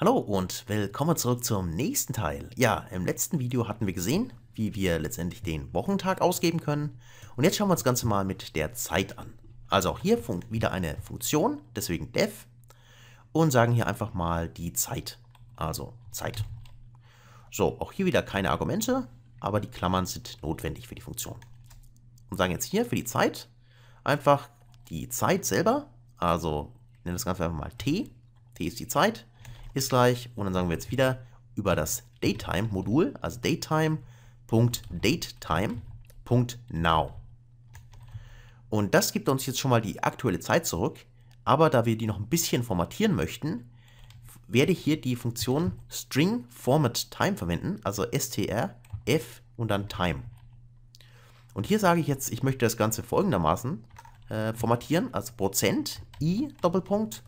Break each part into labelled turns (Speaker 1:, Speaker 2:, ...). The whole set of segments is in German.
Speaker 1: Hallo und willkommen zurück zum nächsten Teil. Ja, im letzten Video hatten wir gesehen, wie wir letztendlich den Wochentag ausgeben können. Und jetzt schauen wir uns das Ganze mal mit der Zeit an. Also auch hier wieder eine Funktion, deswegen def. Und sagen hier einfach mal die Zeit. Also Zeit. So, auch hier wieder keine Argumente, aber die Klammern sind notwendig für die Funktion. Und sagen jetzt hier für die Zeit einfach die Zeit selber. Also nennen das Ganze einfach mal t. t ist die Zeit ist gleich, und dann sagen wir jetzt wieder über das Datetime-Modul, also datetime.datetime.now. Und das gibt uns jetzt schon mal die aktuelle Zeit zurück, aber da wir die noch ein bisschen formatieren möchten, werde ich hier die Funktion string format time verwenden, also str, f und dann time. Und hier sage ich jetzt, ich möchte das Ganze folgendermaßen äh, formatieren, also Prozent i Doppelpunkt,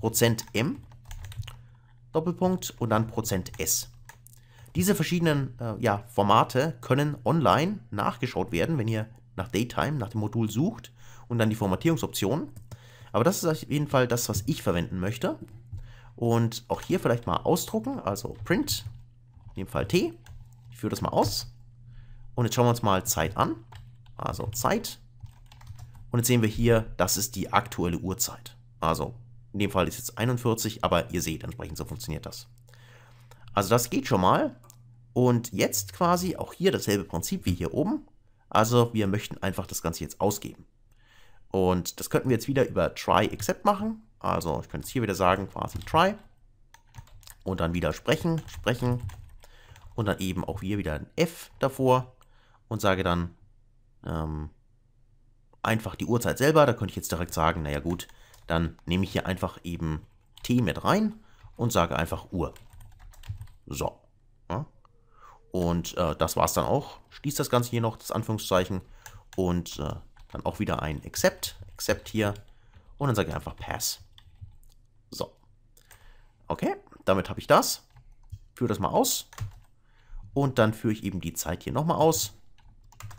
Speaker 1: Prozent m Doppelpunkt und dann Prozent S. Diese verschiedenen äh, ja, Formate können online nachgeschaut werden, wenn ihr nach Daytime, nach dem Modul sucht und dann die Formatierungsoptionen. Aber das ist auf jeden Fall das, was ich verwenden möchte. Und auch hier vielleicht mal ausdrucken, also Print, in dem Fall T. Ich führe das mal aus. Und jetzt schauen wir uns mal Zeit an. Also Zeit. Und jetzt sehen wir hier, das ist die aktuelle Uhrzeit. Also in dem Fall ist jetzt 41, aber ihr seht, entsprechend so funktioniert das. Also das geht schon mal. Und jetzt quasi auch hier dasselbe Prinzip wie hier oben. Also wir möchten einfach das Ganze jetzt ausgeben. Und das könnten wir jetzt wieder über try except machen. Also ich könnte jetzt hier wieder sagen, quasi try. Und dann wieder sprechen, sprechen. Und dann eben auch hier wieder ein F davor. Und sage dann ähm, einfach die Uhrzeit selber. Da könnte ich jetzt direkt sagen, naja gut, dann nehme ich hier einfach eben T mit rein und sage einfach Uhr. So. Ja. Und äh, das war es dann auch. Schließt das Ganze hier noch, das Anführungszeichen. Und äh, dann auch wieder ein Accept. Accept hier. Und dann sage ich einfach Pass. So. Okay, damit habe ich das. Führe das mal aus. Und dann führe ich eben die Zeit hier nochmal aus.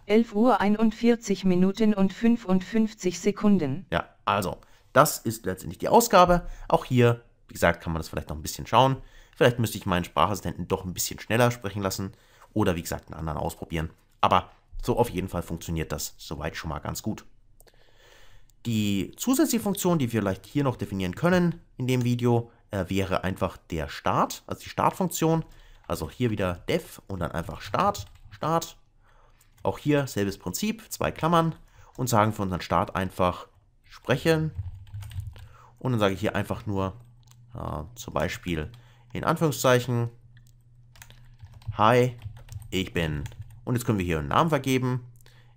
Speaker 1: 11 Uhr 41 Minuten und 55 Sekunden. Ja, also das ist letztendlich die Ausgabe. Auch hier, wie gesagt, kann man das vielleicht noch ein bisschen schauen. Vielleicht müsste ich meinen Sprachassistenten doch ein bisschen schneller sprechen lassen oder wie gesagt einen anderen ausprobieren. Aber so auf jeden Fall funktioniert das soweit schon mal ganz gut. Die zusätzliche Funktion, die wir vielleicht hier noch definieren können in dem Video, äh, wäre einfach der Start, also die Startfunktion. Also hier wieder def und dann einfach Start, Start. Auch hier selbes Prinzip, zwei Klammern und sagen für unseren Start einfach sprechen und dann sage ich hier einfach nur äh, zum Beispiel in Anführungszeichen, hi, ich bin, und jetzt können wir hier einen Namen vergeben.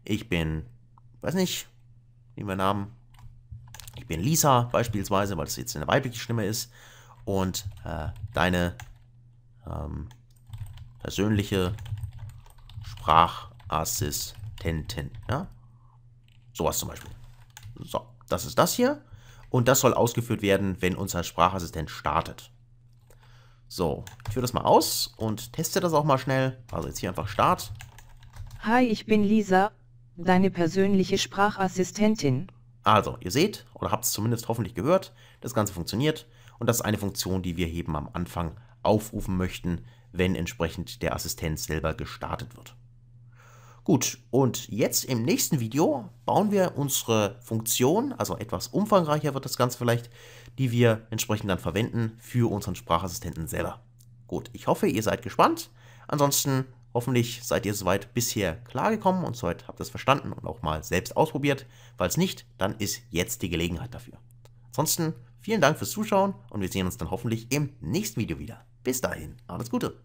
Speaker 1: Ich bin, weiß nicht, nehmen wir einen Namen. Ich bin Lisa beispielsweise, weil es jetzt eine weibliche Stimme ist. Und äh, deine ähm, persönliche Sprachassistentin. Ja? Sowas zum Beispiel. So, das ist das hier. Und das soll ausgeführt werden, wenn unser Sprachassistent startet. So, ich führe das mal aus und teste das auch mal schnell. Also jetzt hier einfach Start. Hi, ich bin Lisa, deine persönliche Sprachassistentin. Also, ihr seht, oder habt es zumindest hoffentlich gehört, das Ganze funktioniert. Und das ist eine Funktion, die wir eben am Anfang aufrufen möchten, wenn entsprechend der Assistent selber gestartet wird. Gut, und jetzt im nächsten Video bauen wir unsere Funktion, also etwas umfangreicher wird das Ganze vielleicht, die wir entsprechend dann verwenden für unseren Sprachassistenten selber. Gut, ich hoffe, ihr seid gespannt. Ansonsten hoffentlich seid ihr soweit bisher klargekommen und soweit habt ihr es verstanden und auch mal selbst ausprobiert. Falls nicht, dann ist jetzt die Gelegenheit dafür. Ansonsten vielen Dank fürs Zuschauen und wir sehen uns dann hoffentlich im nächsten Video wieder. Bis dahin, alles Gute!